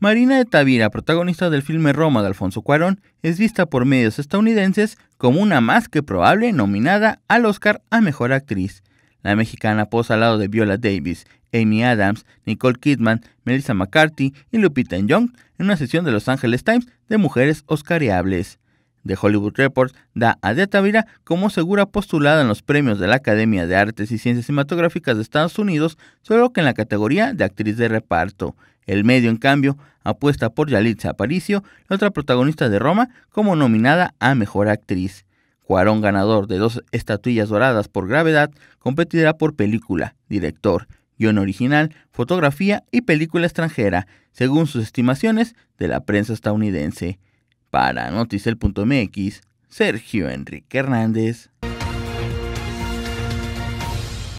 Marina de Tavira, protagonista del filme Roma de Alfonso Cuarón, es vista por medios estadounidenses como una más que probable nominada al Oscar a Mejor Actriz. La mexicana posa al lado de Viola Davis, Amy Adams, Nicole Kidman, Melissa McCarthy y Lupita Young en una sesión de Los Angeles Times de mujeres oscareables. The Hollywood Report da a De Tavira como segura postulada en los premios de la Academia de Artes y Ciencias Cinematográficas de Estados Unidos, solo que en la categoría de actriz de reparto. El medio, en cambio, apuesta por Yalitza Aparicio, la otra protagonista de Roma, como nominada a Mejor Actriz. Cuarón, ganador de dos estatuillas doradas por gravedad, competirá por película, director, guión original, fotografía y película extranjera, según sus estimaciones de la prensa estadounidense. Para Noticel.mx, Sergio Enrique Hernández.